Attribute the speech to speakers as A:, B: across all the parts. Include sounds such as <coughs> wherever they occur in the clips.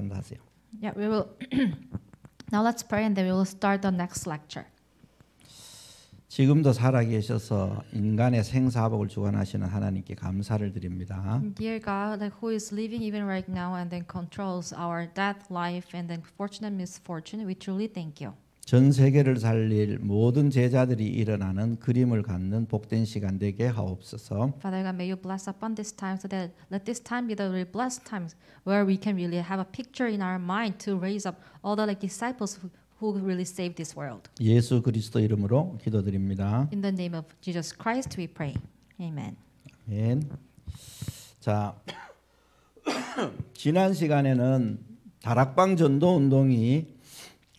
A: Fantastic.
B: Yeah, we will. <clears throat> now let's pray and then we will start the next lecture.
A: 지금도 살아계셔서 인간의 생사복을 주관하시는 하나님께 감사를 드립니다.
B: Dear God, who is living even right now and then controls our death, life, and then fortune and misfortune, we truly thank you.
A: 전 세계를 살릴 모든 제자들이 일어나는 그림을 갖는 복된 시간 되게 하옵소서.
B: Father God, may you bless upon this time so that let this time be the really blessed time where we can really have a picture in our mind to raise up all the like disciples who who really saved this world.
A: 예수 그리스도 이름으로 기도드립니다.
B: In the name of Jesus Christ we pray. Amen.
A: 아멘. 자, 지난 시간에는 다락방 전도 운동이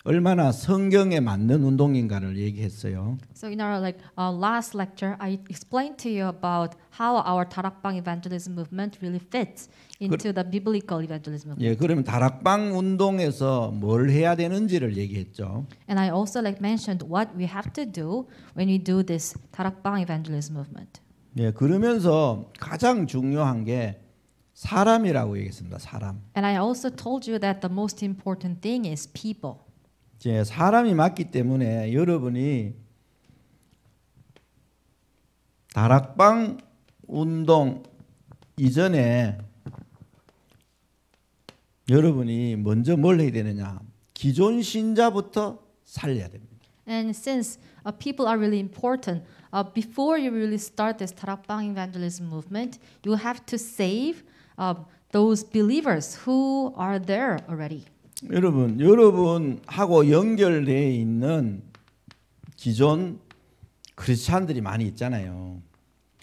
A: 얼마나 성경에 맞는 운동인가를 얘기했어요.
B: So in our like uh, last lecture, I explained to you about how our 다락방 evangelism movement really fits into 그, the biblical evangelism movement. 예,
A: 그러면 다락방 운동에서 뭘 해야 되는지를 얘기했죠.
B: And I also like mentioned what we have to do when we do this 다락방 evangelism movement.
A: 예, 그러면서 가장 중요한 게 사람이라고 얘기했습니다. 사람.
B: And I also told you that the most important thing is people.
A: 이제 사람이 맞기 때문에 여러분이 다락방 운동 이전에 여러분이 먼저 뭘 해야 되느냐? 기존 신자부터 살려야 됩니다.
B: And since uh, people are really important, uh, before you really start this Tarakbang evangelism movement, you have to save uh, those believers who are there already.
A: 여러분, 여러분하고 연결되어 있는 기존 크리스찬들이 많이 있잖아요.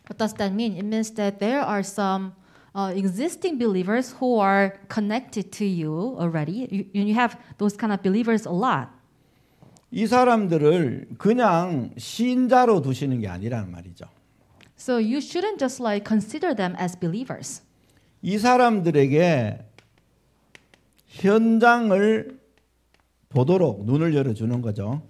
B: What does that mean? It means that there are some uh, existing believers who are connected to you already. You, you have those kind of believers a lot.
A: 이 사람들을 그냥 신자로 두시는 게 아니라는 말이죠.
B: So you shouldn't just like consider them as believers.
A: 이 사람들에게 현장을 보도록 눈을 열어 주는 거죠.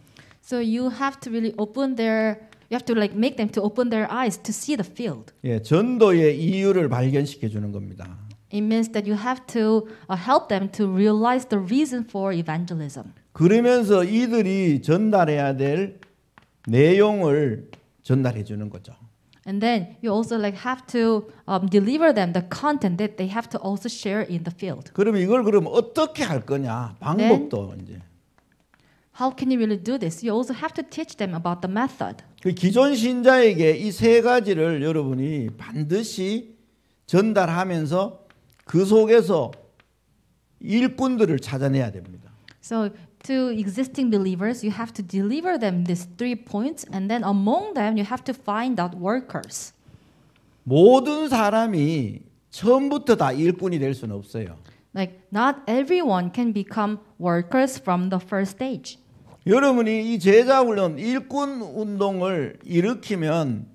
B: So you have to really open their you have to like make them to open their eyes to see the field.
A: 예, 전도의 이유를 발견시켜 주는 겁니다.
B: It means that you have to uh, help them to realize the reason for evangelism.
A: 그러면서 이들이 전달해야 될 내용을 전달해 주는 거죠.
B: And then you also like have to um, deliver them the content that they have to also share in the field.
A: 그러면 이걸 그럼 어떻게 할 거냐 방법도 then, 이제.
B: How can you really do this? You also have to teach them about the method.
A: 그 기존 신자에게 이 세 가지를 여러분이 반드시 전달하면서 그 속에서 일꾼들을 찾아내야 됩니다.
B: So to existing believers, you have to deliver them these three points, and then among them, you have to find out workers.
A: 모든 사람이 처음부터 다 일꾼이 될 수는 없어요.
B: Like not everyone can become workers from the first stage.
A: 여러분이 이 제자 훈련 일꾼 운동을 일으키면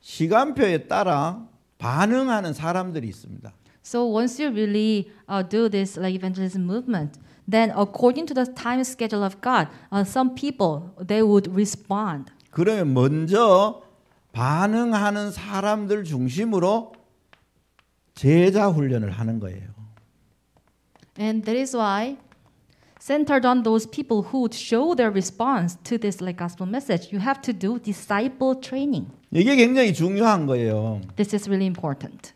A: 시간표에 따라 반응하는 사람들이 있습니다.
B: So once you really uh, do this like evangelism movement, then according to the time schedule of God, uh, some people they would respond.
A: 그러면 먼저 반응하는 사람들 중심으로 제자 훈련을 하는 거예요.
B: And that is why centered on those people who would show their response to this like gospel message, you have to do disciple training.
A: 이게 굉장히 중요한 거예요.
B: This is really important.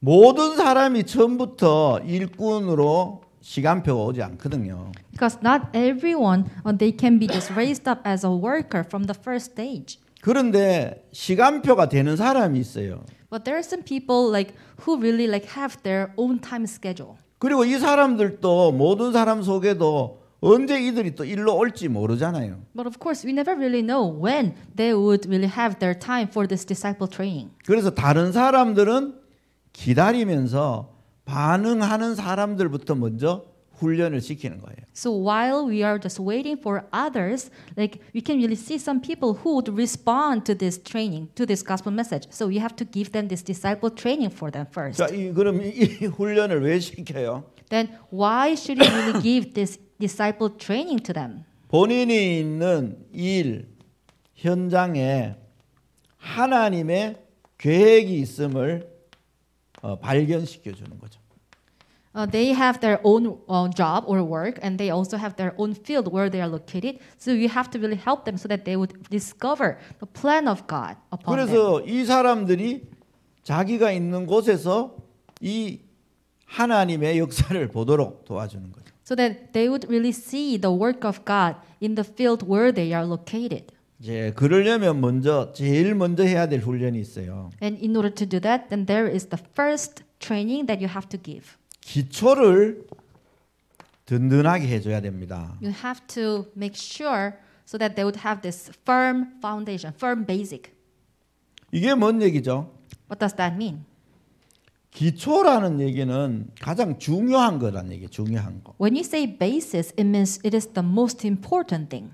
A: 모든 사람이 처음부터 일꾼으로 시간표가 오지 않거든요.
B: Because not everyone they can be just raised up as a worker from the first stage.
A: 그런데 시간표가 되는 사람이 있어요.
B: But there are some people like who really like have their own time schedule.
A: 그리고 이 사람들도 모든 사람 속에도 언제 이들이 또 일로 올지 모르잖아요.
B: But of course, we never really know when they would really have their time for this disciple training.
A: 그래서 다른 사람들은 기다리면서 반응하는 사람들부터 먼저 훈련을 시키는 거예요.
B: So while we are just waiting for others, like we can really see some people who would respond to this training, to this gospel message. So you have to give them this disciple training for them first. 자,
A: 이, 그럼 이 훈련을 왜 시켜요?
B: Then why should you really give this disciple training to them?
A: 본인이 있는 일 현장에
B: 하나님의
A: 계획이 있음을 어, 발견시켜 주는 거죠.
B: Uh, they have their own uh, job or work, and they also have their own field where they are located. So you have to really help them so that they would discover the plan of God upon
A: 그래서 them. 이 사람들이 자기가 있는 곳에서 이 하나님의 역사를 보도록 도와주는 거죠.
B: So that they would really see the work of God in the field where they are located.
A: 이제 그러려면 먼저 제일 먼저 해야 될 훈련이 있어요.
B: And in order to do that, then there is the first training that you have to give.
A: 기초를 든든하게 해줘야 됩니다.
B: You have to make sure so that they would have this firm foundation, firm basic.
A: 이게 뭔 얘기죠?
B: What does that mean?
A: 기초라는 얘기는 가장 중요한 거란 얘기, 중요한 거.
B: When you say basis, it means it is the most important thing.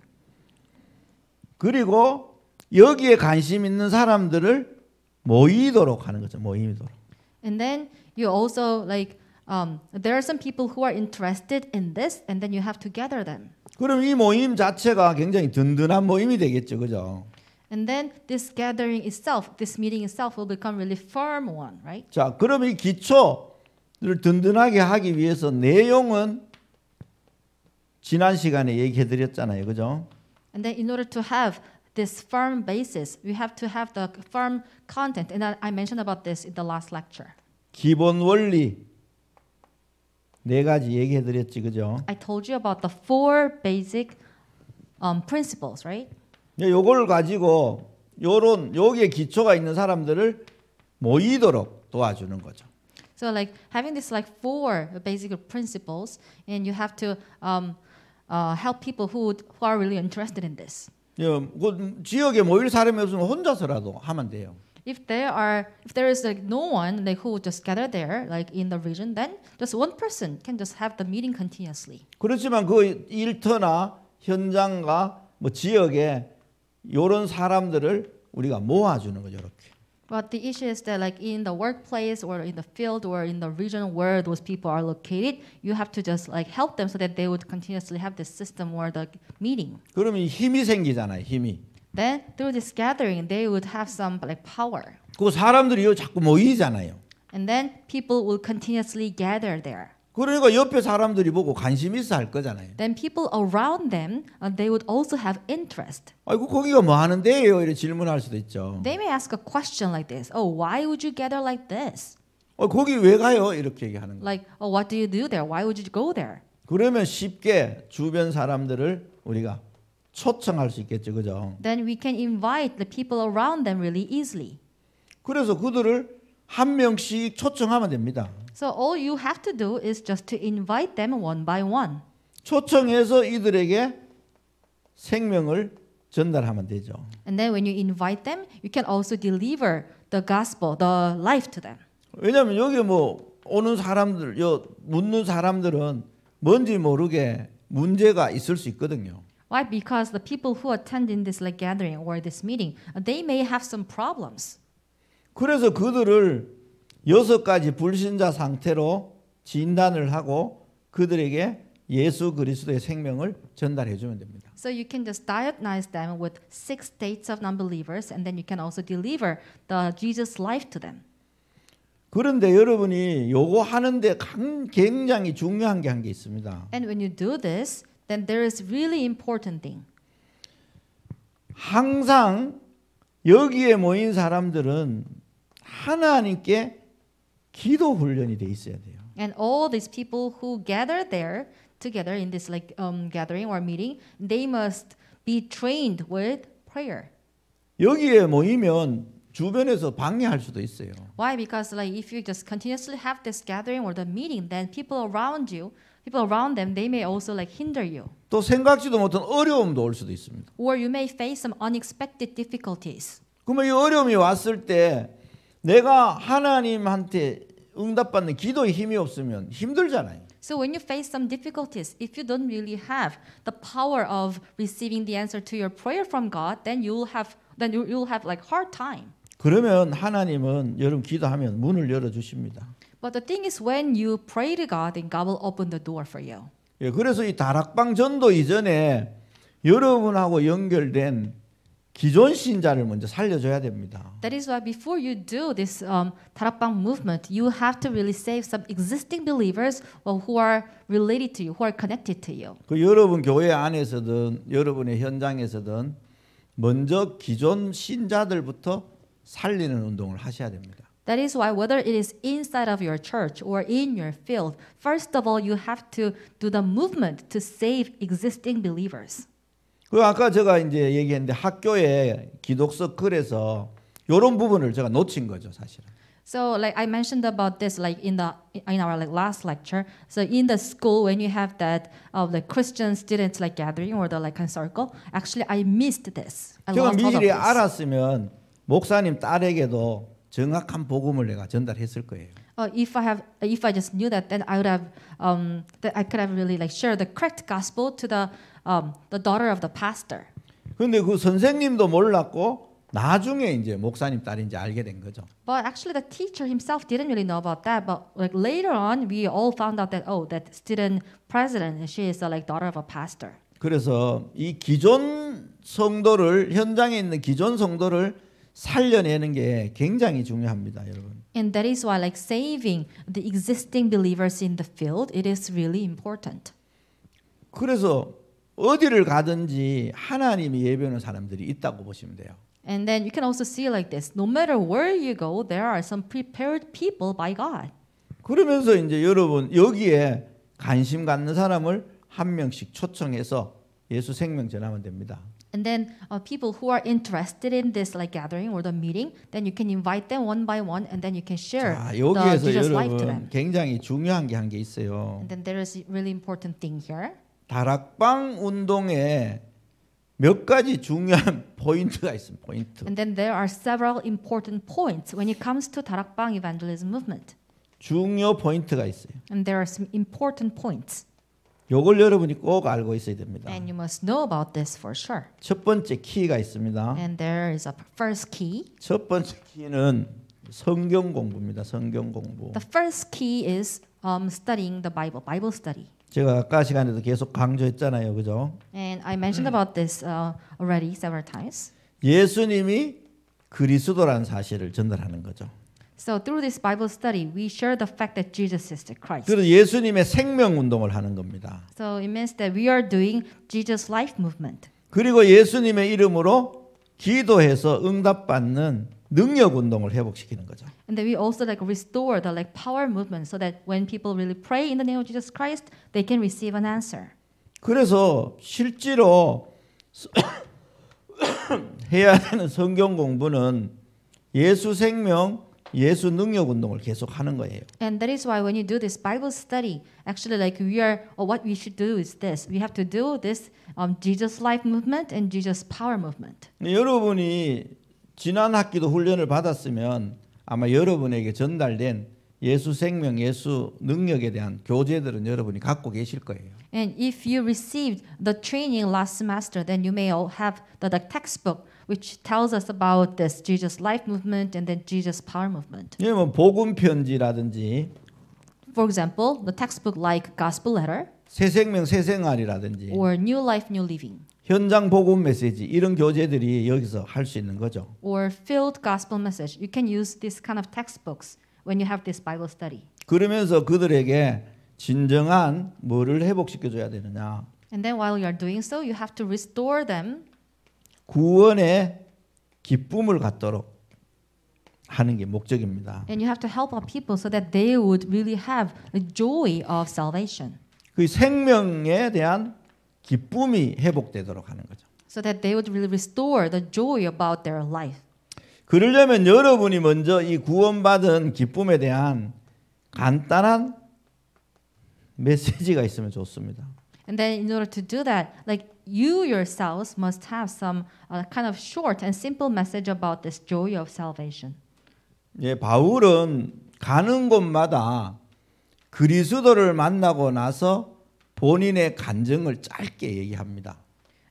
A: 그리고 여기에 관심 있는 사람들을 모이도록 하는 거죠. 모이도록.
B: And then you also like um, there are some people who are interested in this, and then you have to gather them.
A: 그럼 이 모임 자체가 굉장히 든든한 모임이 되겠죠, 그죠?
B: And then this gathering itself, this meeting itself will become really firm one, right?
A: 자, 그럼 이 기초를 든든하게 하기 위해서 내용은 지난 시간에 얘기해 드렸잖아요. 그죠?
B: And then in order to have this firm basis, we have to have the firm content. And I mentioned about this in the last lecture.
A: 기본 원리 네 가지 얘기해 드렸지 그죠?
B: I told you about the four basic um, principles, right?
A: 요걸 가지고 요런 여기에 기초가 있는 사람들을 모이도록 도와주는 거죠.
B: So like having this like four basic principles and you have to um, uh, help people who who are really interested in this.
A: 예, 그 지역에 모일 사람이 없으면 혼자서라도 하면 돼요.
B: If there are if there is like no one like who just gather there like in the region then just one person can just have the meeting continuously.
A: 그렇지만 그 일터나 현장과 뭐 지역에 요런 사람들을 우리가 모아주는 거죠, 이렇게.
B: But the issue is that like in the workplace or in the field or in the region where those people are located, you have to just like help them so that they would continuously have this system or the meeting. 그러면 힘이
A: 생기잖아요, 힘이.
B: Then through this gathering, they would have some like power.
A: 그 사람들이요 자꾸 모이잖아요.
B: And then people will continuously gather there.
A: 그러니까 옆에 사람들이 보고 관심 있어 할 거잖아요.
B: Then people around them, uh, they would also have interest.
A: 아이고 거기가 뭐 하는데요? 이런 질문할 수도 있죠.
B: They may ask a question like this. Oh, why would you gather like this? 어 거기 왜 가요?
A: 이렇게 얘기하는 거.
B: Like, oh, what do you do there? Why would you go there?
A: 그러면 쉽게 주변 사람들을 우리가 초청할 수 있겠죠, 그죠?
B: Then we can invite the people around them really easily. 그래서
A: 그들을 한 명씩 초청하면 됩니다.
B: So all you have to do is just to invite them one by one.
A: 초청해서 이들에게 생명을 전달하면 되죠.
B: And then when you invite them, you can also deliver the gospel, the life to them.
A: 왜냐면 여기 뭐 오는 사람들, 요 묻는 사람들은 뭔지 모르게 문제가 있을 수 있거든요.
B: Why? Because the people who attend in this like gathering or this meeting, they may have some problems.
A: 그래서 그들을 여섯 가지 불신자 상태로 진단을 하고 그들에게 예수 그리스도의 생명을 전달해 주면 됩니다.
B: So you can just diagnose them with six states of non-believers and then you can also deliver the Jesus life to them.
A: 그런데 여러분이 요거 하는데 굉장히 중요한 게 한 게 있습니다.
B: And when you do this, then there is really important thing.
A: 항상 여기에 모인 사람들은 하나님께 기도 훈련이 돼 있어야 돼요.
B: And all these people who gather there together in this like um, gathering or meeting, they must be trained with prayer.
A: 여기에 모이면 주변에서 방해할 수도 있어요.
B: Why? Because like if you just continuously have this gathering or the meeting, then people around you, people around them, they may also like hinder you.
A: 또 생각지도 못한 어려움도 올 수도 있습니다.
B: Or you may face some unexpected difficulties.
A: 그러면 이 어려움이 왔을 때 내가 하나님한테 응답받는 기도에 힘이 없으면 힘들잖아요.
B: So when you face some difficulties, if you don't really have the power of receiving the answer to your prayer from God, then you'll have then you'll have like hard time.
A: 그러면 하나님은 여러분 기도하면 문을 열어 주십니다.
B: But the thing is when you pray to God, then God will open the door for you.
A: 예, 그래서 이 다락방 전도 이전에 여러분하고 연결된 기존 신자를 먼저 살려줘야 됩니다.
B: That is why before you do this um, 다락방 movement, you have to really save some existing believers who are related to you, who are connected to you.
A: 그 여러분 교회 안에서든 여러분의 현장에서든 먼저 기존 신자들부터 살리는 운동을 하셔야 됩니다.
B: That is why whether it is inside of your church or in your field, first of all you have to do the movement to save existing believers.
A: 그 아까 제가 이제 얘기했는데 학교에 기독서 글에서 이런 부분을 제가 놓친 거죠, 사실은.
B: So like I mentioned about this like in the in our like last lecture. So in the school when you have that of the Christian students like gathering or the like circle, actually I missed this. I 제가 미리
A: 알았으면 목사님 딸에게도 정확한 복음을 내가 전달했을 거예요.
B: Uh, if I have, if I just knew that, then I would have, um, that I could have really like shared the correct gospel to the um, the daughter of the pastor.
A: 근데 그 선생님도 몰랐고 나중에 이제 목사님 딸인지 알게 된 거죠.
B: But actually the teacher himself didn't really know about that. But like later on, we all found out that oh, that student president, she is uh, like daughter of a pastor.
A: 그래서 이 기존 성도를 현장에 있는 기존 성도를 살려내는 게 굉장히 중요합니다, 여러분.
B: And that is why like saving the existing believers in the field, it is really important.
A: 그래서 어디를 가든지 하나님이 예배하는 사람들이 있다고 보시면 돼요.
B: And then you can also see like this. No matter where you go, there are some prepared people by God.
A: 그러면서 이제 여러분 여기에 관심 갖는 사람을 한 명씩 초청해서 예수 생명 전하면 됩니다.
B: And then uh, people who are interested in this like gathering or the meeting, then you can invite them one by one, and then you can share 자, the Jesus life to them.
A: 굉장히 중요한 게한게 있어요. And
B: then there is a really important thing here.
A: 다락방 운동에 몇 가지 중요한 포인트가 있습니다. 포인트. And
B: then there are several important points when it comes to 다락방 evangelism movement.
A: 중요 포인트가 있어요.
B: And there are some important points.
A: 요걸 여러분이 꼭 알고 있어야 됩니다. And you
B: must know about this for sure.
A: 첫 번째 키가 있습니다. And there is a
B: first key.
A: 첫 번째 키는 성경 공부입니다. 성경 공부. The
B: first key is um, studying the Bible, Bible study.
A: 제가 아까 시간에도 계속 강조했잖아요. 그죠?
B: And I mentioned about this uh, already several times.
A: 예수님이 그리스도라는 사실을 전달하는 거죠.
B: So through this Bible study, we share the fact that Jesus is the Christ. 그래서
A: 예수님의 생명 운동을 하는 겁니다.
B: So it means that we are doing Jesus life movement.
A: 그리고 예수님의 이름으로 기도해서 응답받는 능력 운동을 회복시키는 거죠.
B: And then we also like restore the like power movement so that when people really pray in the name of Jesus Christ, they can receive an answer.
A: 그래서 실제로 해야 하는 성경 공부는 예수 생명, 예수 능력 운동을 계속 하는 거예요.
B: And that is why when you do this Bible study, actually like we are or what we should do is this. We have to do this um, Jesus life movement and Jesus power movement.
A: 여러분이 지난 학기도 훈련을 받았으면 아마 여러분에게 전달된 예수 생명, 예수 능력에 대한 교재들은 여러분이 갖고 계실 거예요.
B: And if you received the training last semester, then you may all have the, the textbook which tells us about this Jesus life movement and then Jesus power movement.
A: 예, 뭐 복음 편지라든지
B: For example, the textbook like Gospel Letter
A: 새 생명 새 생활이라든지
B: or New Life New Living
A: 현장 복음 메시지 이런 교재들이 여기서 할 수 있는 거죠.
B: Or field gospel message. You can use this kind of textbooks when you have this Bible study.
A: 그러면서 그들에게 진정한 뭐를 회복시켜 줘야 되느냐?
B: And then while you are doing so, you have to restore them.
A: 구원의 기쁨을 갖도록 하는 게 목적입니다.
B: And you have to help our people so that they would really have a joy of salvation.
A: 그 생명에 대한 기쁨이 회복되도록 하는 거죠.
B: So that they would really restore the joy about their life.
A: 그러려면 여러분이 먼저 이 구원받은 기쁨에 대한 간단한 메시지가 있으면 좋습니다.
B: And then in order to do that, like you yourselves must have some uh, kind of short and simple message about this joy of salvation.
A: 예, 바울은 가는 곳마다 그리스도를 만나고 나서 본인의 간증을 짧게 얘기합니다.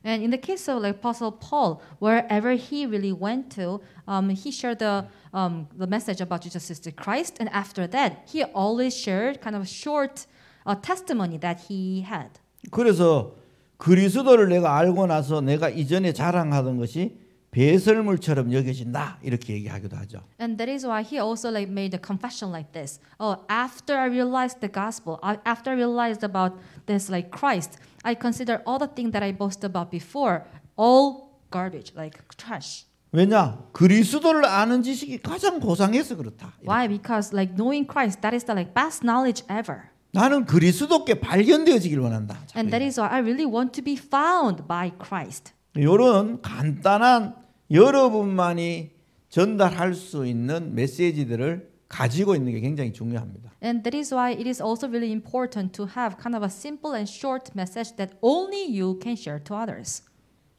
B: And in the case of the Apostle Paul, wherever he really went to, um, he shared the, um, the message about Jesus is Christ. And after that, he always shared kind of short uh, testimony that he had.
A: 그래서 그리스도를 내가 알고 나서 내가 이전에 자랑하던 것이 배설물처럼 여겨진다 이렇게 얘기하기도 하죠.
B: And that is why he also like made a confession like this. Oh, after I realized the gospel, after I realized about this like Christ, I consider all the things that I boast about before all garbage, like trash.
A: 왜냐 그리스도를 아는 지식이 가장 고상해서 그렇다.
B: Why? Because like knowing Christ, that is the like best knowledge ever.
A: 나는 그리스도께 발견되어지길 원한다.
B: And that is why I really want to be found by Christ.
A: 이런 간단한 여러분만이 전달할 수 있는 메시지들을 가지고 있는 게 굉장히 중요합니다.
B: And that is why it is also really important to have kind of a simple and short message that only you can share to others.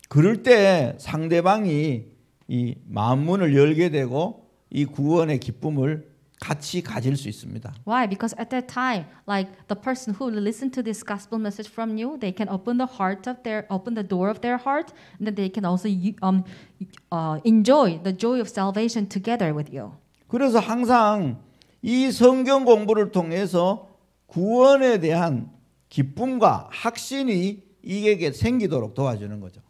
A: 그럴 때 상대방이 이 마음문을 열게 되고 이 구원의 기쁨을 같이 가질 수 있습니다.
B: Why? Because at that time, like the person who listened to this gospel message from you, they can open the heart of their open the door of their heart, and then they can also um uh, enjoy the joy of salvation together with you.
A: 그래서 항상 이 성경 공부를 통해서 구원에 대한 기쁨과 확신이 이게 생기도록 도와주는 거죠.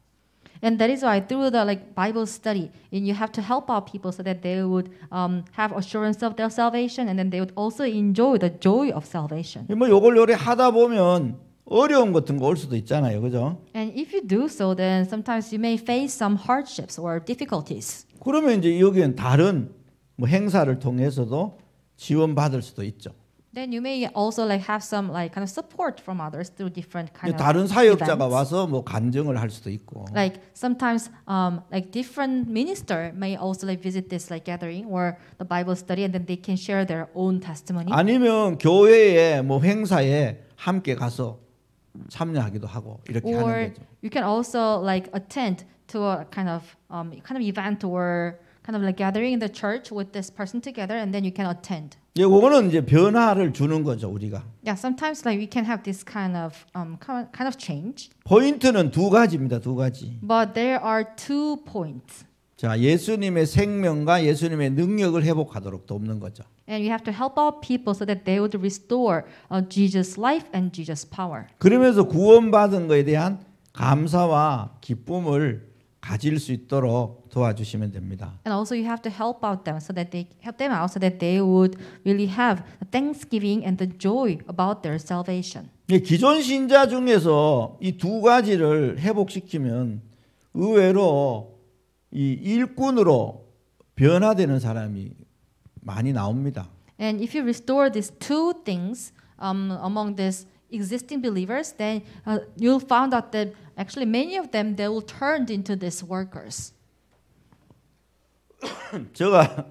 B: And that is why through the like Bible study, and you have to help our people so that they would um, have assurance of their salvation, and then they would also enjoy the joy of salvation.
A: 뭐 요걸 요래 하다 보면 어려운 같은 거올 수도 있잖아요, 그죠?
B: And if you do so, then sometimes you may face some hardships or difficulties.
A: 그러면 이제 여기는 다른 뭐 행사를 통해서도 지원 받을 수도 있죠.
B: Then you may also like have some like kind of support from others through different kind of 다른 사역자가 events. 와서
A: 뭐 간증을 할 수도 있고. Like
B: sometimes um like different minister may also like visit this like gathering or the Bible study and then they can share their own testimony.
A: 아니면 교회에 뭐 행사에 함께 가서 참여하기도 하고 이렇게 or 하는 거죠.
B: Or you can also like attend to a kind of um kind of event or kind of like gathering in the church with this person together and then you can attend.
A: 예, 그거는 이제 변화를 주는 거죠 우리가.
B: Yeah, sometimes like we can have this kind of um kind of change.
A: 포인트는 두 가지입니다, 두 가지.
B: But there are two points.
A: 자, 예수님의 생명과 예수님의 능력을 회복하도록 돕는 거죠.
B: And we have to help our people so that they would restore uh, Jesus' life and Jesus' power.
A: 그러면서 구원받은 것에 대한 감사와 기쁨을 가질 수 있도록 도와주시면 됩니다.
B: And also you have to help out them so that they help them out so that they would really have thanksgiving and the joy about their salvation.
A: 예, 기존 신자 중에서 이 두 가지를 회복시키면 의외로 이 일꾼으로 변화되는 사람이 많이 나옵니다.
B: And if you restore these two things um, among these existing believers, then uh, you'll find out that actually many of them they will turn into these workers.
A: 제가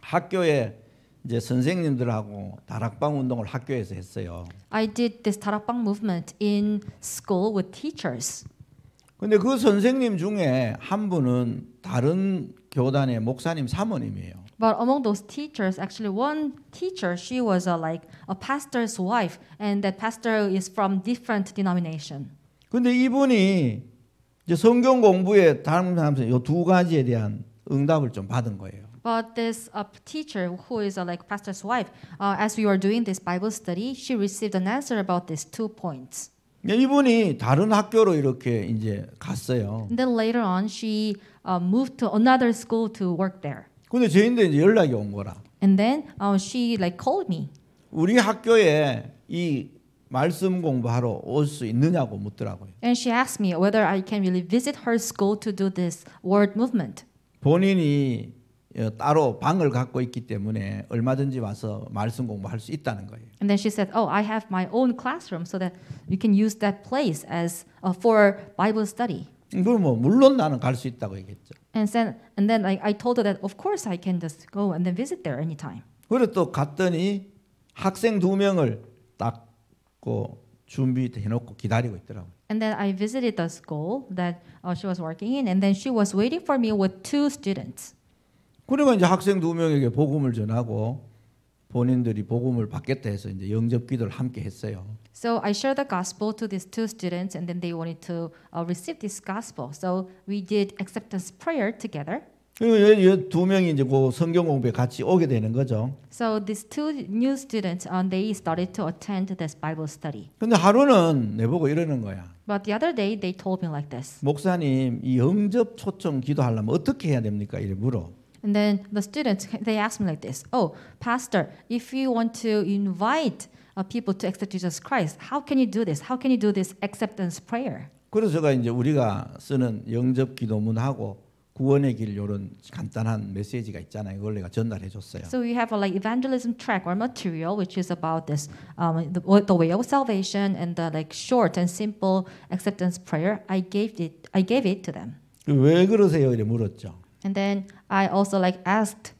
A: 학교에 이제 선생님들하고 다락방 운동을 학교에서 했어요.
B: I did this 다락방 movement in school with teachers.
A: 근데 그 선생님 중에 한 분은 다른 교단의 목사님 사모님이에요.
B: But among those teachers, actually one teacher, she was a, like a pastor's wife, and that pastor is from different denomination.
A: 근데 이분이 이제 성경 공부에 다른 사람들 이두 가지에 대한 응답을 좀 받은 거예요.
B: But this uh, teacher, who is uh, like pastor's wife, uh, as we were doing this Bible study, she received an answer about these two points.
A: 이분이 다른 학교로 이렇게 이제 갔어요.
B: And then later on, she uh, moved to another school to work there.
A: 근데 저희한테 이제 연락이 온 거라.
B: And then uh, she like called me.
A: 우리 학교에 이 말씀 공부하러 올 수 있느냐고 묻더라고요.
B: And she asked me whether I can really visit her school to do this word movement.
A: 본인이 따로 방을 갖고 있기 때문에 얼마든지 와서 말씀 공부할 수 있다는 거예요.
B: And then she said, "Oh, I have my own classroom so that you can use that place as uh, for Bible study." 그럼 뭐 물론 나는 갈 수 있다고 얘기했죠. And then and then I, I told her that of course I can just go and then visit there anytime.
A: 그래 또 갔더니 학생 두 명을 딱고 준비해 놓고 기다리고 있더라고요.
B: And then I visited the school that uh, she was working in, and then she was waiting for me with two students.
A: 그러면 이제 학생 두 명에게 복음을 전하고 본인들이 복음을 받겠다 해서 이제 영접 기도를 함께 했어요.
B: So I shared the gospel to these two students, and then they wanted to uh, receive this gospel. So we did acceptance prayer together.
A: 명이 이제 그 성경 공부에 같이 오게 되는 거죠.
B: So these two new students, um, they started to attend this Bible study.
A: 근데 하루는 내보고 이러는 거야.
B: But the other day they told me like this.
A: 목사님, 이 영접 초청 기도하려면 어떻게 해야 됩니까? 이래 물어.
B: And then the students they asked me like this. Oh, pastor, if you want to invite people to accept Jesus Christ, how can you do this? How can you do this acceptance prayer?
A: 그래서 제가 이제 우리가 쓰는 영접 기도문하고 구원의 길 이런 간단한 메시지가 있잖아요. 그걸 내가 전달해 줬어요. So
B: we have a like evangelism track or material which is about this um, the, the way of salvation and the like short and simple acceptance prayer. I gave it I gave it to them.
A: 왜 그러세요? 이래 물었죠.
B: And then I also like asked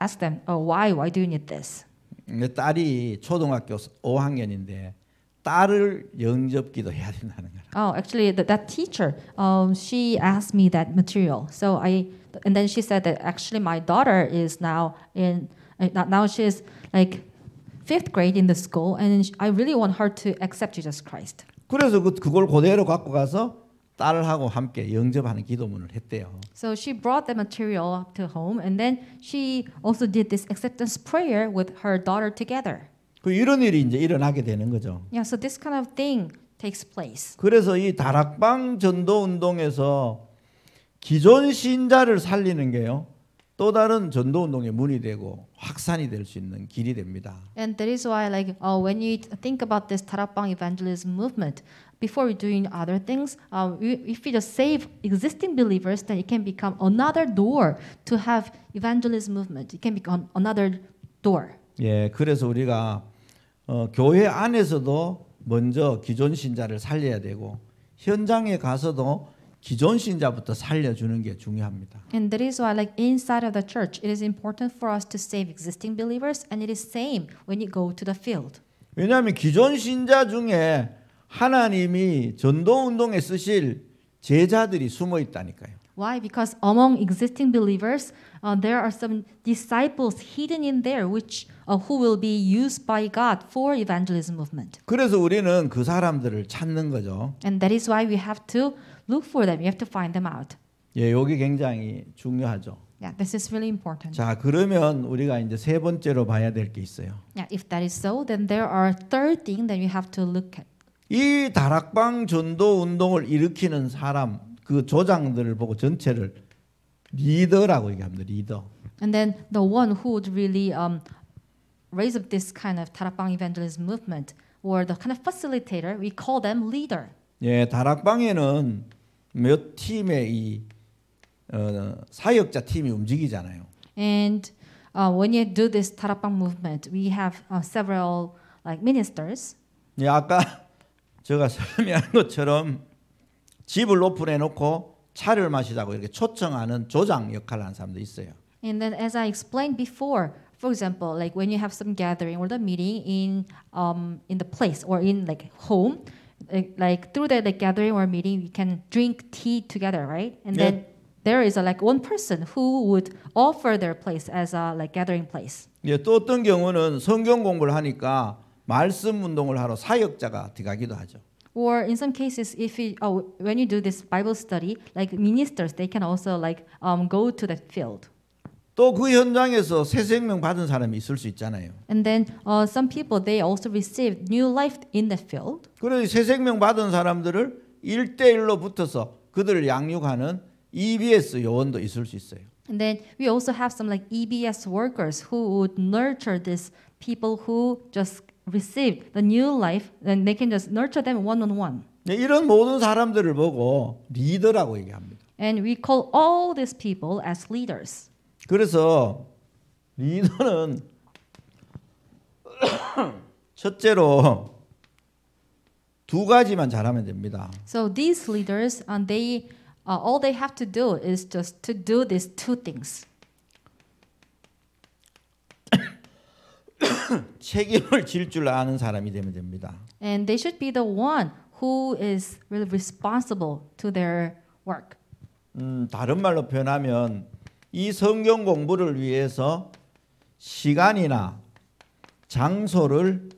B: asked them, "Oh, why? Why do you need this?"
A: 내 딸이 초등학교 5학년인데 딸을 된다는
B: Oh, actually, that, that teacher, um, she asked me that material. So I, and then she said that actually my daughter is now in, uh, now she's like fifth grade in the school, and I really want her to accept Jesus Christ.
A: 그래서 그 그걸 그대로 갖고 가서 딸하고 함께 영접하는 기도문을 했대요.
B: So she brought the material up to home, and then she also did this acceptance prayer with her daughter together.
A: 그 이런 일이 이제 일어나게 되는 거죠.
B: Yeah, so this kind of thing takes place.
A: 그래서 이 다락방 전도 운동에서 기존 신자를 살리는 게요. 또 다른 전도 운동의 문이 되고 확산이 될 수 있는 길이 됩니다.
B: And that is why, like, uh, when you think about this Tarapang evangelism movement, before we doing other things, um, if you just save existing believers, then it can become another door to have evangelism movement. It can become another door.
A: 예, 그래서 우리가 어, 교회 안에서도 먼저 기존 신자를 살려야 되고 현장에 가서도 기존 신자부터 살려주는 게 중요합니다.
B: And that is why, like inside of the church, it is important for us to save existing believers, and it is same when you go to the field.
A: 왜냐하면 기존 신자 중에 하나님이 전도 운동에 쓰실 제자들이 숨어 있다니까요.
B: Why? Because among existing believers, uh, there are some disciples hidden in there which uh, who will be used by God for evangelism movement.
A: 그래서 우리는 그 사람들을 찾는 거죠.
B: And that is why we have to look for them. You have to find them out.
A: 예, 여기 굉장히 중요하죠.
B: Yeah, this is really important.
A: 자, 그러면 우리가 이제 세 번째로 봐야 될 게 있어요.
B: Yeah, if that is so, then there are third thing that we have to look at.
A: 이 다락방 전도 운동을 일으키는 사람 그 조장들을 보고 전체를 리더라고 얘기합니다. 리더.
B: And then the one who would really um, raise up this kind of 다락방 evangelism movement or the kind of facilitator, we call them leader.
A: 예, 다락방에는 몇 팀의 이 어, 사역자 팀이 움직이잖아요.
B: And uh, when you do this 다락방 movement, we have uh, several like ministers.
A: 예, 아까 제가 설명한 것처럼 집을 오픈해 놓고 차를 마시자고 이렇게 초청하는 조장 역할을 하는 사람도 있어요.
B: And then as I explained before, for example, like when you have some gathering or the meeting in um in the place or in like home, like through the like gathering or meeting, you can drink tea together, right? And 네. then there is a, like one person who would offer their place as a like gathering place.
A: 예, 또 어떤 경우는 성경 공부를 하니까 말씀 운동을 하러 사역자가 들어가기도 하죠.
B: or in some cases if it, oh, when you do this bible study like ministers they can also like um, go to that field
A: 현장에서 새 생명 받은 사람이 있을 수 있잖아요.
B: And then uh, some people they also receive new life in the field.
A: 그래서 새 생명 받은 붙어서 그들을 양육하는 EBS 요원도 있을 수 있어요.
B: And then we also have some like EBS workers who would nurture these people who just receive the new life, then they can just nurture them one on one.
A: 네, 이런 모든 사람들을 보고 리더라고 얘기합니다.
B: And we call all these people as leaders.
A: 그래서 리더는 <coughs> 첫째로 두 가지만 잘하면 됩니다.
B: So these leaders, and they, uh, all they have to do is just to do these two things.
A: 책임을 질 줄 아는 사람이 되면 됩니다.
B: And they should be the one who is really responsible to their work.
A: 음, 다른 말로 표현하면 이 성경 공부를 위해서 시간이나 장소를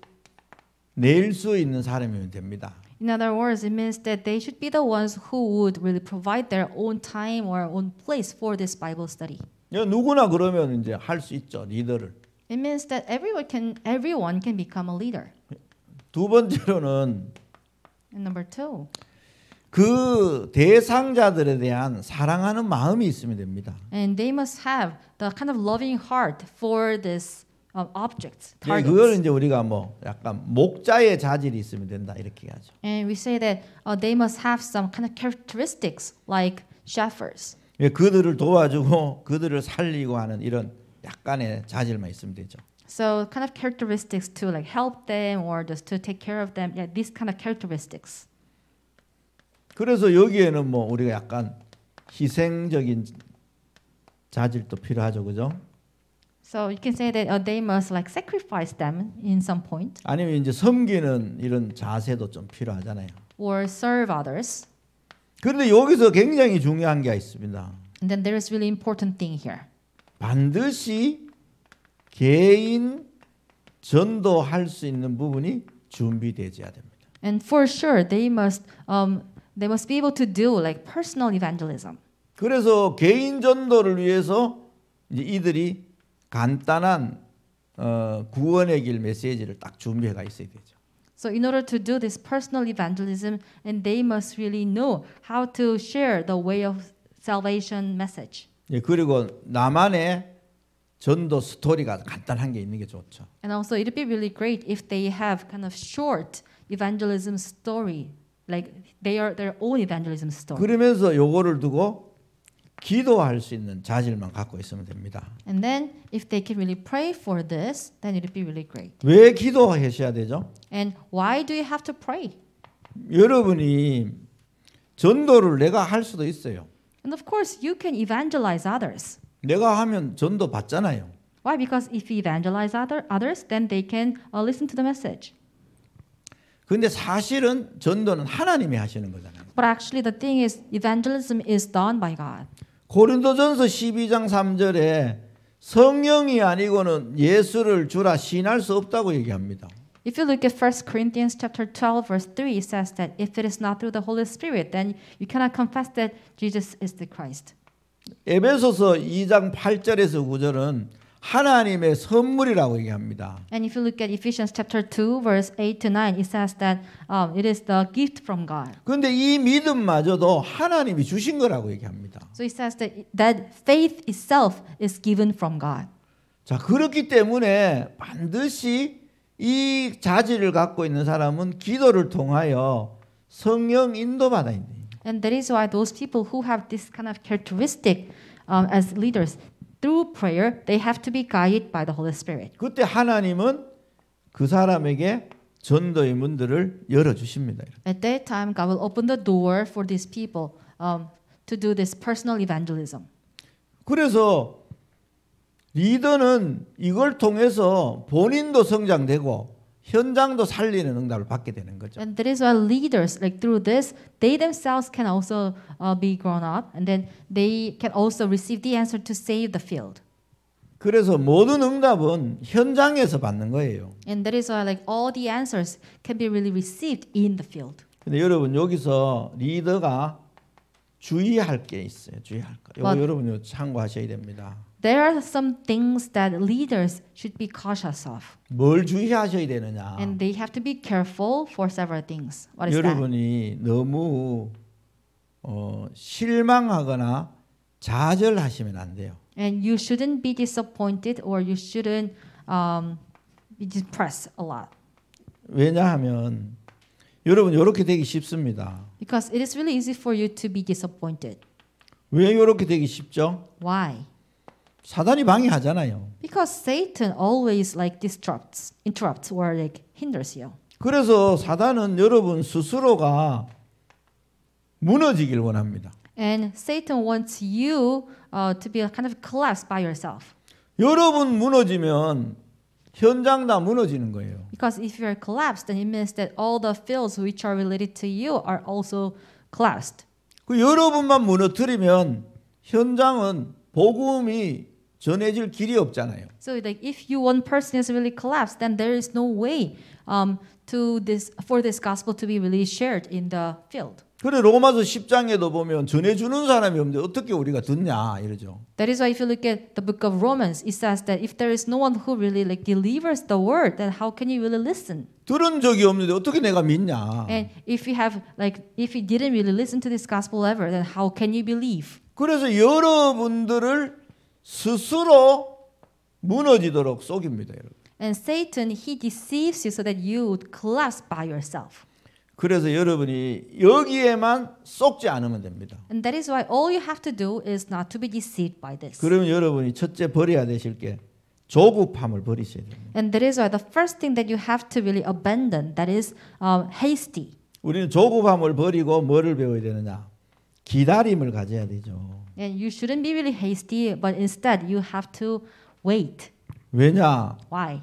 A: 낼수 있는 사람이면 됩니다.
B: In other words, it means that they should be the ones who would really provide their own time or own place for this Bible study.
A: 누구나 그러면 이제 할 수 있죠 리더를.
B: It means that everyone can everyone can become a leader.
A: 두 번째로는
B: And number two.
A: 그 대상자들에 대한 사랑하는 마음이 있으면 됩니다.
B: And they must have the kind of loving heart for this objects. 네, 그걸
A: 이제 우리가 뭐 약간 목자의 자질이 있으면 된다 이렇게 하죠.
B: And we say that uh, they must have some kind of characteristics like shepherds.
A: 예, 그들을 도와주고 그들을 살리고 하는 이런 약간의 자질만 있으면 되죠.
B: So kind of characteristics to like help them or just to take care of them. Yeah, these kind of characteristics.
A: 그래서 여기에는 뭐 우리가 약간 희생적인 자질도 필요하죠, 그죠?
B: So you can say that uh, they must like sacrifice them in some point.
A: 아니면 이제 섬기는 이런 자세도 좀 필요하잖아요.
B: Or serve others.
A: 그런데 여기서 굉장히 중요한 게 있습니다.
B: And then there is really important thing here.
A: 반드시 개인 전도할 수 있는 부분이 준비되어야 됩니다.
B: And for sure they must um they must be able to do like personal evangelism.
A: 그래서 개인 전도를 위해서 이제 이들이 간단한 어, 구원의 길 메시지를 딱 준비해가 있어야 되죠.
B: So in order to do this personal evangelism, and they must really know how to share the way of salvation message.
A: 예, 그리고 나만의 전도 스토리가 간단한 게 있는 게 좋죠.
B: And also it'd be really great if they have kind of short evangelism story, like they are their own evangelism story.
A: 그러면서 요거를 두고 기도할 수 있는 자질만 갖고 있으면 됩니다.
B: And then if they can really pray for this, then it'd be really great.
A: 왜 기도하셔야 되죠?
B: And why do you have to pray?
A: 여러분이 전도를 내가 할 수도 있어요.
B: And of course, you can evangelize others.
A: 내가 하면 전도 받잖아요.
B: Why? Because if you evangelize other, others, then they can uh, listen to the message.
A: 근데 사실은 전도는 하나님이 하시는 거잖아요.
B: But actually, the thing is, evangelism is done by God.
A: 고린도전서 12장 3절에 성령이 아니고는 예수를 주라 신할 수 없다고 얘기합니다.
B: If you look at 1 Corinthians chapter 12 verse 3, it says that if it is not through the Holy Spirit, then you cannot confess that Jesus is the Christ.
A: 에베소서 2장 8절에서 9절은 하나님의 선물이라고 얘기합니다.
B: And if you look at Ephesians chapter 2 verse 8 to 9, it says that um, it is the gift from God.
A: 근데 이 믿음마저도 하나님이 주신 거라고 얘기합니다.
B: So it says that that faith itself is given from God.
A: 자, 그렇기 때문에 반드시 이 자질을 갖고 있는 사람은 기도를 통하여 성령 인도받아 있는.
B: And that is why those people who have this kind of characteristic um, as leaders through prayer they have to be guided by the Holy Spirit.
A: 그때 하나님은 그 사람에게 전도의 문들을 열어 주십니다.
B: At that time God will open the door for these people um, to do this personal evangelism.
A: 그래서 리더는 이걸 통해서 본인도 성장되고 현장도 살리는 응답을 받게 되는 거죠.
B: And that is why leaders, like through this, they themselves can also uh, be grown up, and then they can also receive the answer to save the field.
A: 그래서 모든 응답은 현장에서 받는 거예요.
B: And that is why like all the answers can be really received in the field.
A: 근데 여러분 여기서 리더가 주의할 게 있어요. 주의할 거. 이거 여러분 참고하셔야 됩니다.
B: There are some things that leaders should be cautious of.
A: 뭘 주의하셔야 되느냐?
B: And they have to be careful for several things. What that? is
A: 여러분이 너무 어, 실망하거나 좌절하시면 안 돼요.
B: And you shouldn't be disappointed or you shouldn't um, be depressed a lot.
A: 왜냐하면 여러분 이렇게 되기 쉽습니다.
B: Because it is really easy for you to be disappointed.
A: 왜 이렇게 되기 쉽죠? Why? 사단이 방해하잖아요.
B: Because Satan always like disrupts, interrupts or like hinders you.
A: 그래서 사단은 여러분 스스로가 무너지길 원합니다.
B: And Satan wants you uh, to be kind of collapsed by yourself.
A: 여러분 무너지면 현장 다 무너지는 거예요.
B: Because if you are collapsed, then it means that all the fields which are related to you are also collapsed.
A: 그 여러분만 무너뜨리면 현장은 복음이 전해질 길이 없잖아요.
B: So like if you one person is really collapsed, then there is no way um, to this for this gospel to be really shared in the field.
A: 그래 로마서 10장에도 보면 전해주는 사람이 없는데 어떻게 우리가 듣냐 이러죠.
B: That is why if you look at the book of Romans, it says that if there is no one who really like delivers the word, then how can you really listen?
A: 들은 적이 없는데 어떻게 내가 믿냐?
B: And if you have like if you didn't really listen to this gospel ever, then how can you believe?
A: 그래서 여러분들을 스스로 무너지도록 속입니다, 여러분.
B: And Satan he deceives you so that you would collapse by yourself.
A: 그래서 여러분이 여기에만 쏙지 않으면 됩니다.
B: And that is why all you have to do is not to be deceived by this.
A: 그러면 여러분이 첫째 버려야 되실 게 조급함을 버리셔야 됩니다.
B: And that is why the first thing that you have to really abandon that is um, hasty.
A: 우리는 조급함을 버리고 뭐를 배워야 되느냐? 기다림을 가져야 되죠.
B: And you shouldn't be really hasty, but instead you have to wait.
A: 왜냐? Why?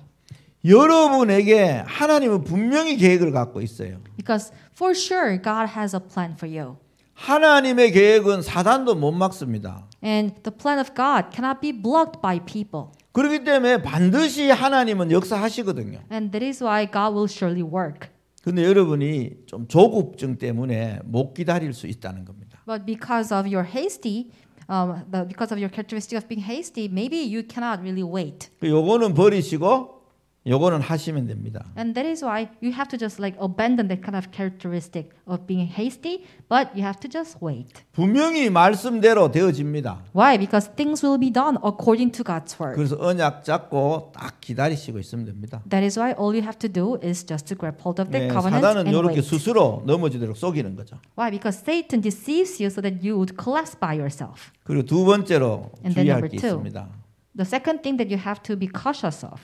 A: 여러분에게 하나님은 분명히 계획을 갖고 있어요.
B: Because for sure God has a plan for you.
A: 하나님의 계획은 사단도 못 막습니다.
B: And the plan of God cannot be blocked by people.
A: 그렇기 때문에 반드시 하나님은 역사하시거든요.
B: And that is why God will surely work.
A: 근데 여러분이 좀 조급증 때문에 못 기다릴 수 있다는 겁니다.
B: But because of your hasty, um, because of your characteristic of being hasty, maybe you cannot really wait.
A: 요거는 버리시고 요거는 하시면 됩니다.
B: And that is why you have to just like abandon that kind of characteristic of being hasty, but you have to just wait.
A: 분명히 말씀대로 되어집니다.
B: Why? Because things will be done according to God's word. 그래서
A: 언약 잡고 딱 기다리시고 있으면 됩니다.
B: That is why all you have to do is just to grab hold of the 네, covenant 사단은 and 이렇게 wait.
A: 스스로 넘어지도록 속이는 거죠.
B: Why? Because Satan deceives you so that you would collapse by yourself.
A: 그리고 두 번째로 and 주의할 게 two, 있습니다.
B: The second thing that you have to be cautious of.